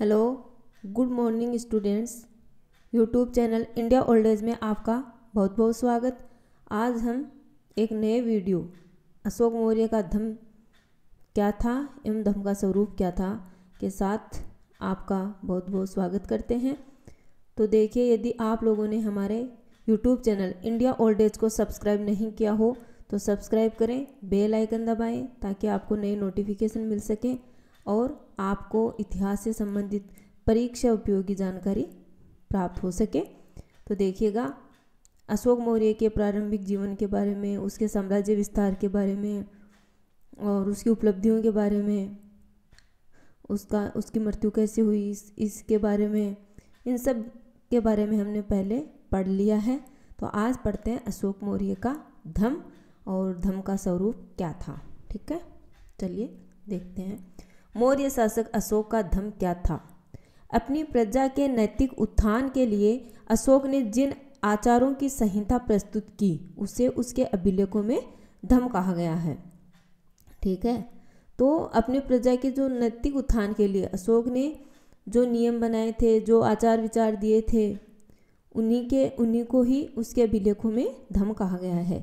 hello good morning students YouTube channel India old age में आपका बहुत बहुत स्वागत आज हम एक नए वीडियो अशोक मौर्य का धम क्या था एवं धम का स्वरूप क्या था के साथ आपका बहुत बहुत स्वागत करते हैं तो देखिए यदि आप लोगों ने हमारे यूट्यूब चैनल इंडिया ओल्डेज को सब्सक्राइब नहीं किया हो तो सब्सक्राइब करें बेल आइकन दबाएं ताकि आपको नए नोटिफिकेशन मिल सकें और आपको इतिहास से संबंधित परीक्षा उपयोगी जानकारी प्राप्त हो सके तो देखिएगा अशोक मौर्य के प्रारंभिक जीवन के बारे में उसके साम्राज्य विस्तार के बारे में और उसकी उपलब्धियों के बारे में उसका उसकी मृत्यु कैसे हुई इस, इसके बारे में इन सब के बारे में हमने पहले पढ़ लिया है तो आज पढ़ते हैं अशोक मौर्य का धम और धम का स्वरूप क्या था ठीक है चलिए देखते हैं मौर्य शासक अशोक का धम क्या था अपनी प्रजा के नैतिक उत्थान के लिए अशोक ने जिन आचारों की संहिता प्रस्तुत की उसे उसके अभिलेखों में धम कहा गया है ठीक है तो अपने प्रजा के जो नैतिक उत्थान के लिए अशोक ने जो नियम बनाए थे जो आचार विचार दिए थे उन्हीं के उन्हीं को ही उसके अभिलेखों में धम कहा गया है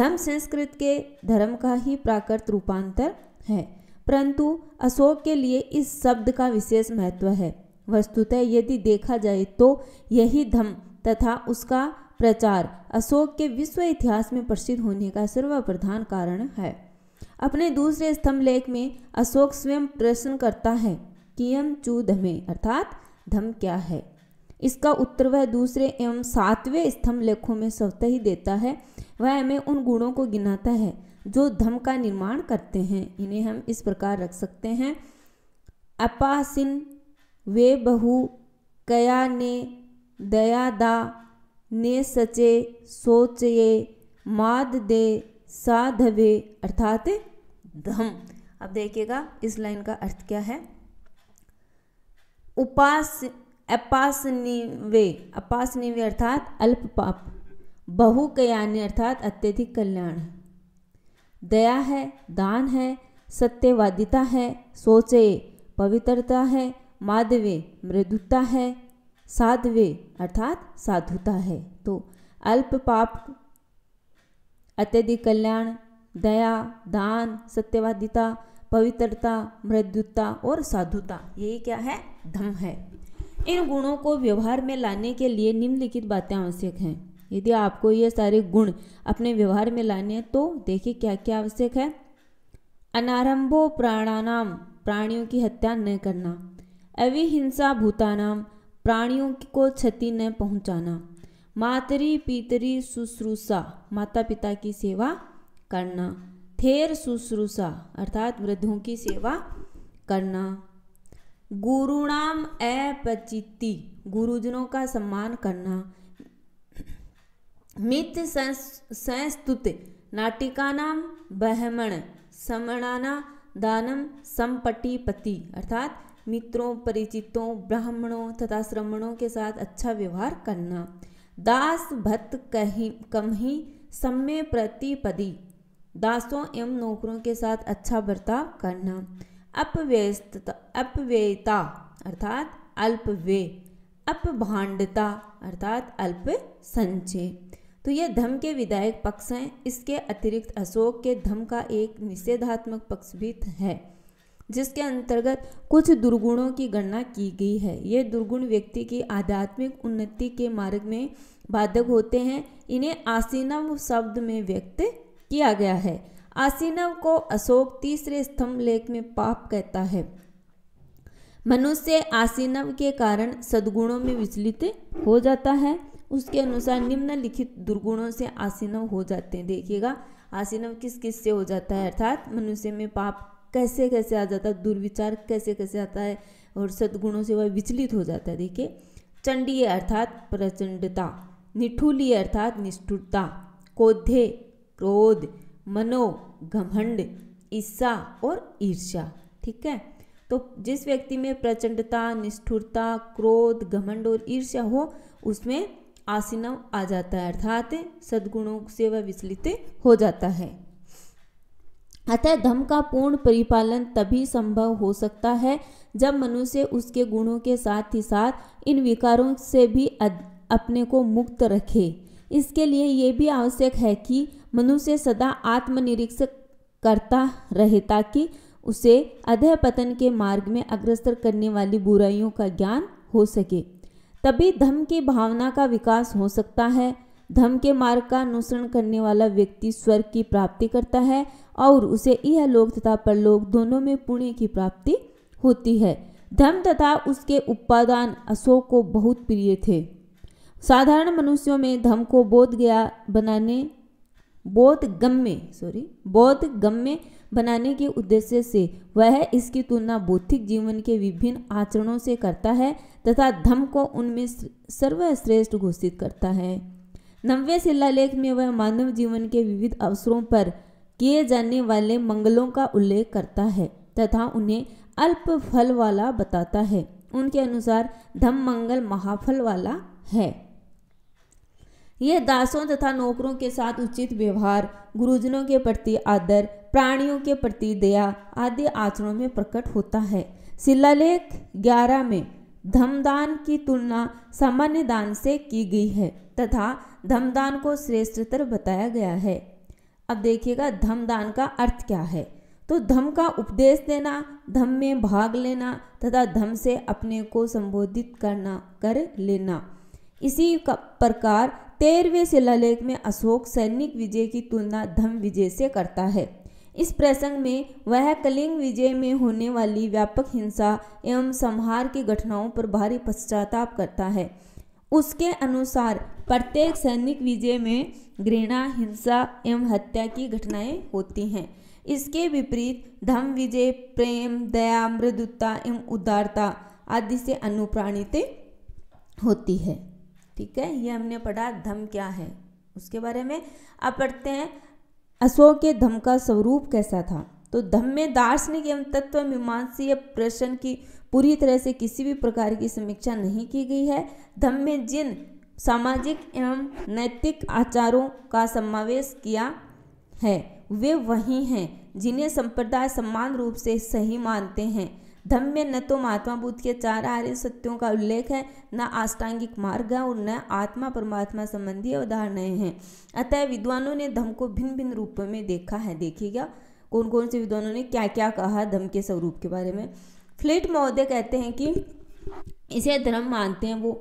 धम संस्कृत के धर्म का ही प्राकृत रूपांतर है परंतु अशोक के लिए इस शब्द का विशेष महत्व है वस्तुतः यदि देखा जाए तो यही धम तथा उसका प्रचार अशोक के विश्व इतिहास में प्रसिद्ध होने का सर्वप्रधान कारण है अपने दूसरे स्तंभ लेख में अशोक स्वयं प्रश्न करता है कियम चू धमे अर्थात धम क्या है इसका उत्तर वह दूसरे एवं सातवें स्तंभ लेखों में स्वतः ही देता है वह हमें उन गुणों को गिनाता है जो धम का निर्माण करते हैं इन्हें हम इस प्रकार रख सकते हैं अपासिन वे बहु कया ने दा ने सचे सोचये माद दे साधवे अर्थात धम अब देखिएगा इस लाइन का अर्थ क्या है उपास अपासनिवे अपासनिवे अर्थात अल्प पाप बहु कयाने अर्थात अत्यधिक कल्याण दया है दान है सत्यवादिता है सोचे पवित्रता है माधवे मृदुता है साधवे अर्थात साधुता है तो अल्प पाप अत्यधिक कल्याण दया दान सत्यवादिता पवित्रता मृदुता और साधुता यही क्या है धम है इन गुणों को व्यवहार में लाने के लिए निम्नलिखित बातें आवश्यक हैं यदि आपको ये सारे गुण अपने व्यवहार में लाने हैं तो देखिए क्या क्या आवश्यक है अनारंभो प्राणानाम प्राणियों की हत्या न करना अविहिंसा भूतानाम प्राणियों को क्षति न पहुंचाना मातरी पितरी शुश्रूषा माता पिता की सेवा करना थेर शुश्रूषा अर्थात वृद्धों की सेवा करना गुरुणाम अपचिति गुरुजनों का सम्मान करना मित्र संस्तुत नाटिकानाम बहमण समणाना दानम संपटिपति अर्थात मित्रों परिचितों ब्राह्मणों तथा श्रमणों के साथ अच्छा व्यवहार करना दास भत्त कही कम ही सम्य प्रतिपदी दासों एवं नौकरों के साथ अच्छा बर्ताव करना अपव्यस्तता अपव्ययता अर्थात अल्पव्यय अपभांडता अर्थात अल्प संचय तो यह धम के विधायक पक्ष हैं इसके अतिरिक्त अशोक के धम का एक निषेधात्मक पक्ष भी है जिसके अंतर्गत कुछ दुर्गुणों की गणना की गई है ये दुर्गुण व्यक्ति की आध्यात्मिक उन्नति के मार्ग में बाधक होते हैं इन्हें आसीनव शब्द में व्यक्त किया गया है आसीनव को अशोक तीसरे स्तंभ लेख में पाप कहता है मनुष्य आसीनव के कारण सद्गुणों में विचलित हो जाता है उसके अनुसार निम्नलिखित दुर्गुणों से आसीनव हो जाते हैं देखिएगा आसीनव किस किस से हो जाता है अर्थात मनुष्य में पाप कैसे कैसे आ जाता है दुर्विचार कैसे कैसे आता है और सद्गुणों से वह विचलित हो जाता है देखिए चंडीय अर्थात प्रचंडता निठुली अर्थात निष्ठुरता कोधे क्रोध मनो घमंड ईर्षा और ईर्ष्या ठीक है तो जिस व्यक्ति में प्रचंडता निष्ठुरता क्रोध घमंड और ईर्ष्या हो उसमें आसीनव आ जाता है अर्थात सद्गुणों से वह विचलित हो जाता है अतः धम का पूर्ण परिपालन तभी संभव हो सकता है जब मनुष्य उसके गुणों के साथ ही साथ इन विकारों से भी अपने को मुक्त रखे इसके लिए ये भी आवश्यक है कि मनुष्य सदा आत्मनिरीक्षक करता रहे ताकि उसे अधय पतन के मार्ग में अग्रसर करने वाली बुराइयों का ज्ञान हो सके तभी धम की भावना का विकास हो सकता है धम के मार्ग का अनुसरण करने वाला व्यक्ति स्वर्ग की प्राप्ति करता है और उसे यह लोक तथा परलोक दोनों में पुण्य की प्राप्ति होती है धम तथा उसके उपादान अशोक को बहुत प्रिय थे साधारण मनुष्यों में धम को बोध गया बनाने बोध गम्य सॉरी बोध गम्य बनाने के उद्देश्य से वह इसकी तुलना बौद्धिक जीवन के विभिन्न आचरणों से करता है तथा धम को उनमें सर्वश्रेष्ठ घोषित करता है नवे शिलालेख में वह मानव जीवन के विविध अवसरों पर किए जाने वाले मंगलों का उल्लेख करता है तथा उन्हें अल्प फल वाला बताता है उनके अनुसार धम मंगल महाफल वाला है यह दासों तथा नौकरों के साथ उचित व्यवहार गुरुजनों के प्रति आदर प्राणियों के प्रति दया आदि आचरणों में प्रकट होता है शिलालेख ग्यारह में धमदान की तुलना सामान्य दान से की गई है तथा धमदान को श्रेष्ठतर बताया गया है अब देखिएगा धमदान का अर्थ क्या है तो धम का उपदेश देना धम में भाग लेना तथा धम से अपने को संबोधित करना कर लेना इसी का प्रकार तेरहवें शिलालेख में अशोक सैनिक विजय की तुलना धम विजय से करता है इस प्रसंग में वह कलिंग विजय में होने वाली व्यापक हिंसा एवं संहार की घटनाओं पर भारी पश्चाताप करता है उसके अनुसार प्रत्येक सैनिक विजय में घृणा हिंसा एवं हत्या की घटनाएं होती हैं इसके विपरीत धम विजय प्रेम दया मृदुता एवं उदारता आदि से अनुप्राणित होती है ठीक है ये हमने पढ़ा धम क्या है उसके बारे में अब पढ़ते हैं अशोक के धम का स्वरूप कैसा था तो धम में दार्शनिक एवं तत्व मीमांसी प्रश्न की पूरी तरह से किसी भी प्रकार की समीक्षा नहीं की गई है धम में जिन सामाजिक एवं नैतिक आचारों का समावेश किया है वे वही हैं जिन्हें संप्रदाय समान रूप से सही मानते हैं धम्य न तो महात्मा बुद्ध के चार आर्य सत्यों का उल्लेख है न आष्टांगिक मार्ग है और न आत्मा परमात्मा संबंधी अवधारणाएं हैं अतः विद्वानों ने धम को भिन्न भिन्न रूपों में देखा है देखिएगा कौन कौन से विद्वानों ने क्या क्या कहा धम के स्वरूप के बारे में फ्लिट महोदय कहते हैं कि इसे धर्म मानते हैं वो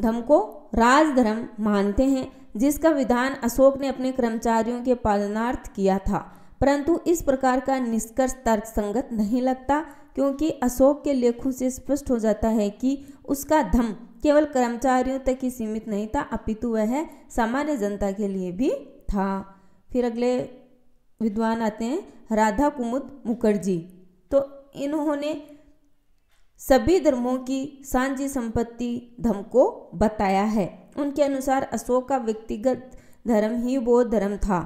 धम को राजधर्म मानते हैं जिसका विधान अशोक ने अपने कर्मचारियों के पालनार्थ किया था परंतु इस प्रकार का निष्कर्ष तर्क संगत नहीं लगता क्योंकि अशोक के लेखों से स्पष्ट हो जाता है कि उसका धम केवल कर्मचारियों तक ही सीमित नहीं था अपितु वह सामान्य जनता के लिए भी था फिर अगले विद्वान आते हैं राधा कुमुद मुखर्जी तो इन्होंने सभी धर्मों की सांझी संपत्ति धम को बताया है उनके अनुसार अशोक का व्यक्तिगत धर्म ही बौद्ध धर्म था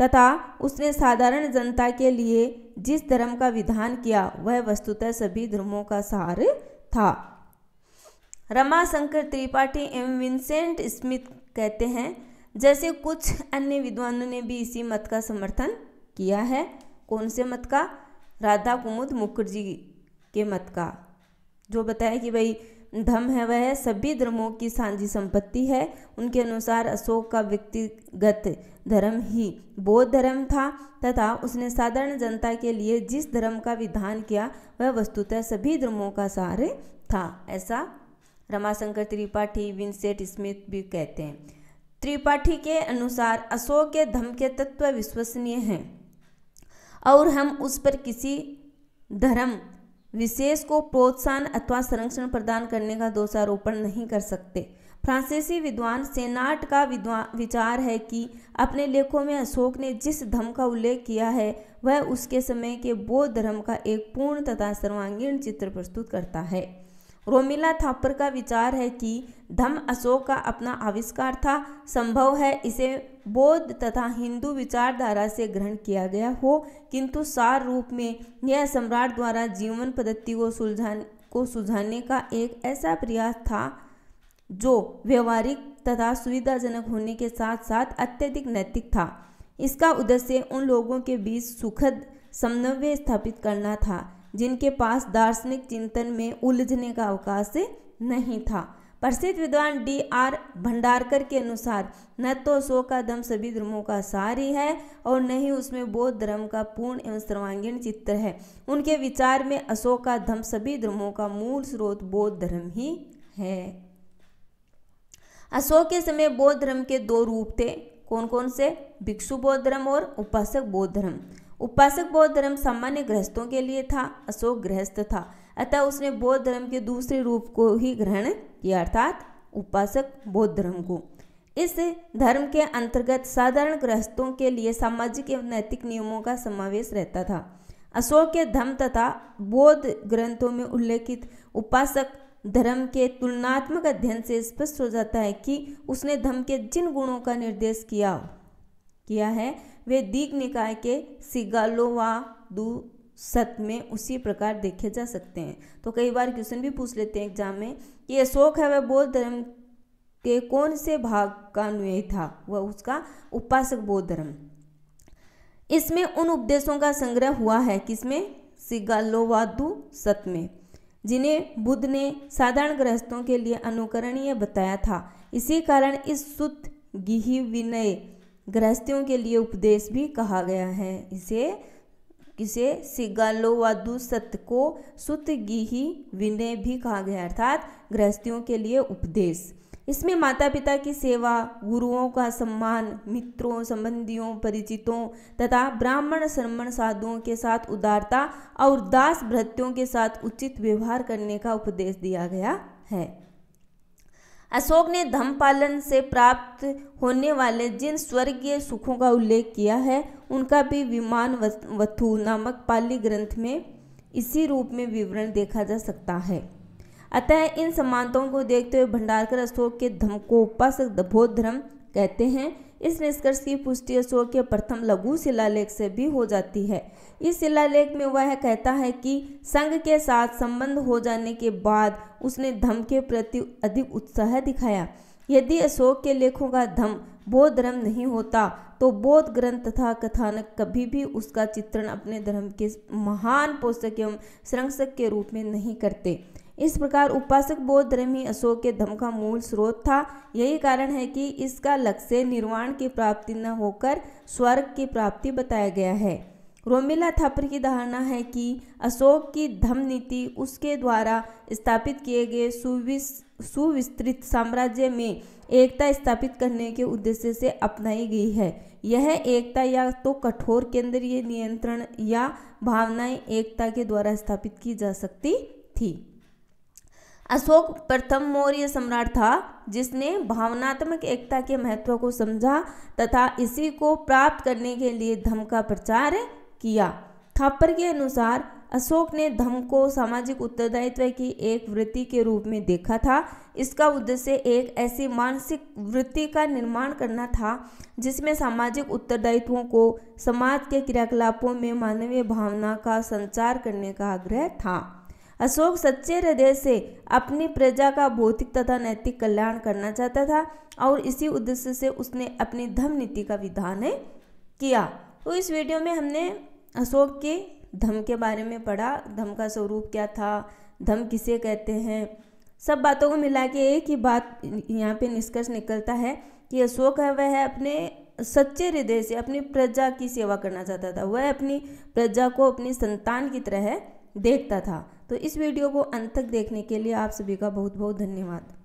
तथा उसने साधारण जनता के लिए जिस धर्म का विधान किया वह वस्तुतः सभी धर्मों का सार था रमाशंकर त्रिपाठी एवं विंसेंट स्मिथ कहते हैं जैसे कुछ अन्य विद्वानों ने भी इसी मत का समर्थन किया है कौन से मत का राधा कुमुद मुखर्जी के मत का जो बताया कि भाई धम है वह सभी धर्मों की सांझी संपत्ति है उनके अनुसार अशोक का व्यक्तिगत धर्म ही बौद्ध धर्म था तथा उसने साधारण जनता के लिए जिस धर्म का विधान किया वह वस्तुतः सभी धर्मों का सार था ऐसा रमाशंकर त्रिपाठी विंसेट स्मिथ भी कहते हैं त्रिपाठी के अनुसार अशोक के धम के तत्व विश्वसनीय हैं और हम उस पर किसी धर्म विशेष को प्रोत्साहन अथवा संरक्षण प्रदान करने का दोषारोपण नहीं कर सकते फ्रांसीसी विद्वान सेनाट का विचार है कि अपने लेखों में अशोक ने जिस धर्म का उल्लेख किया है वह उसके समय के बौद्ध धर्म का एक पूर्ण तथा सर्वांगीण चित्र प्रस्तुत करता है रोमिला थापर का विचार है कि धम अशोक का अपना आविष्कार था संभव है इसे बौद्ध तथा हिंदू विचारधारा से ग्रहण किया गया हो किंतु सार रूप में यह सम्राट द्वारा जीवन पद्धति को सुलझाने को सुझाने का एक ऐसा प्रयास था जो व्यवहारिक तथा सुविधाजनक होने के साथ साथ अत्यधिक नैतिक था इसका उद्देश्य उन लोगों के बीच सुखद समन्वय स्थापित करना था जिनके पास दार्शनिक चिंतन में उलझने का अवकाश नहीं था प्रसिद्ध विद्वान डी आर भंडारकर के अनुसार न तो शोक का धर्म सभी धर्मों का सार ही है और न ही उसमें बौद्ध धर्म का पूर्ण एवं सर्वांगीण चित्र है उनके विचार में अशोक का धर्म सभी धर्मों का मूल स्रोत बौद्ध धर्म ही है अशोक के समय बौद्ध धर्म के दो रूप थे कौन कौन से भिक्षु बौद्ध धर्म और उपासक बौद्ध धर्म उपासक बौद्ध धर्म सामान्य गृहस्थों के लिए था अशोक गृहस्थ था अतः उसने बौद्ध धर्म के दूसरे रूप को ही ग्रहण किया अर्थात उपासक बौद्ध धर्म को इस धर्म के अंतर्गत साधारण गृहस्थों के लिए सामाजिक एवं नैतिक नियमों का समावेश रहता था अशोक के धर्म तथा बौद्ध ग्रंथों में उल्लेखित उपासक धर्म के तुलनात्मक अध्ययन से स्पष्ट हो जाता है कि उसने धर्म के जिन गुणों का निर्देश किया किया है वे दीघ निकाय के सिगालोवा दू सत में उसी प्रकार देखे जा सकते हैं तो कई बार क्वेश्चन भी पूछ लेते हैं एग्जाम में कि अशोक है वह बौद्ध धर्म के कौन से भाग का अनुय था वह उसका उपासक बौद्ध धर्म इसमें उन उपदेशों का संग्रह हुआ है किसमें सिगालोवादु सत में जिन्हें बुद्ध ने साधारण गृहस्थों के लिए अनुकरणीय बताया था इसी कारण इस सुत गिहि विनय गृहस्थियों के लिए उपदेश भी कहा गया है इसे किसे व सत्य को सुतगिही विनय भी कहा गया अर्थात गृहस्थियों के लिए उपदेश इसमें माता पिता की सेवा गुरुओं का सम्मान मित्रों संबंधियों परिचितों तथा ब्राह्मण श्रमण साधुओं के साथ उदारता और दास भ्रत्यों के साथ उचित व्यवहार करने का उपदेश दिया गया है अशोक ने धम पालन से प्राप्त होने वाले जिन स्वर्गीय सुखों का उल्लेख किया है उनका भी विमान वथु नामक पाली ग्रंथ में इसी रूप में विवरण देखा जा सकता है अतः इन समानताओं को देखते हुए भंडारकर अशोक के धम को उपासक धम कहते हैं इस निष्कर्ष की पुष्टि अशोक के प्रथम लघु शिलालेख से भी हो जाती है इस शिलालेख में वह कहता है कि संघ के साथ संबंध हो जाने के बाद उसने धम के प्रति अधिक उत्साह दिखाया यदि अशोक के लेखों का धम बौद्ध धर्म नहीं होता तो बौद्ध ग्रंथ तथा कथानक कभी भी उसका चित्रण अपने धर्म के महान पोषक एवं संरक्षक के रूप में नहीं करते इस प्रकार उपासक बौद्ध धर्म ही अशोक के धम का मूल स्रोत था यही कारण है कि इसका लक्ष्य निर्वाण की प्राप्ति न होकर स्वर्ग की प्राप्ति बताया गया है रोमिला थापर की धारणा है कि अशोक की धम नीति उसके द्वारा स्थापित किए गए सुविस्तृत साम्राज्य में एकता स्थापित करने के उद्देश्य से अपनाई गई है यह एकता या तो कठोर केंद्रीय नियंत्रण या भावनाएं एकता के द्वारा स्थापित की जा सकती थी अशोक प्रथम मौर्य सम्राट था जिसने भावनात्मक एकता के महत्व को समझा तथा इसी को प्राप्त करने के लिए धम का प्रचार किया थापर के अनुसार अशोक ने धम को सामाजिक उत्तरदायित्व की एक वृत्ति के रूप में देखा था इसका उद्देश्य एक ऐसी मानसिक वृत्ति का निर्माण करना था जिसमें सामाजिक उत्तरदायित्वों को समाज के क्रियाकलापों में मानवीय भावना का संचार करने का आग्रह था अशोक सच्चे हृदय से अपनी प्रजा का भौतिक तथा नैतिक कल्याण करना चाहता था और इसी उद्देश्य से उसने अपनी धम नीति का विधान किया तो इस वीडियो में हमने अशोक के धम के बारे में पढ़ा धम का स्वरूप क्या था धम किसे कहते हैं सब बातों को मिला के एक ही बात यहाँ पे निष्कर्ष निकलता है कि अशोक है वह अपने सच्चे हृदय से अपनी प्रजा की सेवा करना चाहता था वह अपनी प्रजा को अपनी संतान की तरह देखता था तो इस वीडियो को अंत तक देखने के लिए आप सभी का बहुत बहुत धन्यवाद